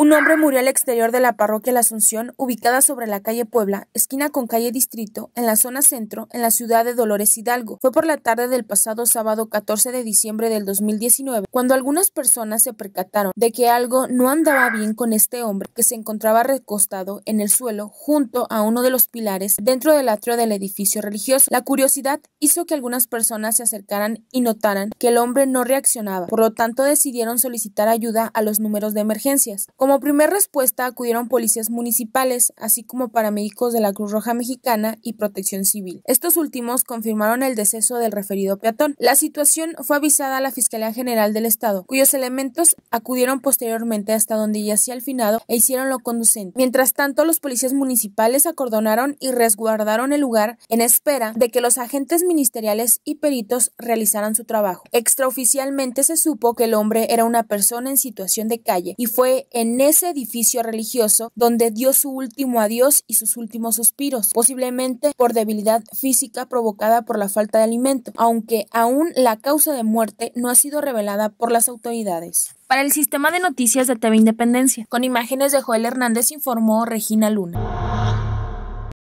Un hombre murió al exterior de la parroquia La Asunción, ubicada sobre la calle Puebla, esquina con calle Distrito, en la zona centro, en la ciudad de Dolores Hidalgo. Fue por la tarde del pasado sábado 14 de diciembre del 2019, cuando algunas personas se percataron de que algo no andaba bien con este hombre que se encontraba recostado en el suelo junto a uno de los pilares dentro del atrio del edificio religioso. La curiosidad hizo que algunas personas se acercaran y notaran que el hombre no reaccionaba, por lo tanto decidieron solicitar ayuda a los números de emergencias. Como primer respuesta acudieron policías municipales, así como paramédicos de la Cruz Roja Mexicana y Protección Civil. Estos últimos confirmaron el deceso del referido peatón. La situación fue avisada a la Fiscalía General del Estado, cuyos elementos acudieron posteriormente hasta donde yacía el finado e hicieron lo conducente. Mientras tanto, los policías municipales acordonaron y resguardaron el lugar en espera de que los agentes ministeriales y peritos realizaran su trabajo. Extraoficialmente se supo que el hombre era una persona en situación de calle y fue en en ese edificio religioso donde dio su último adiós y sus últimos suspiros, posiblemente por debilidad física provocada por la falta de alimento, aunque aún la causa de muerte no ha sido revelada por las autoridades. Para el sistema de noticias de TV Independencia, con imágenes de Joel Hernández informó Regina Luna.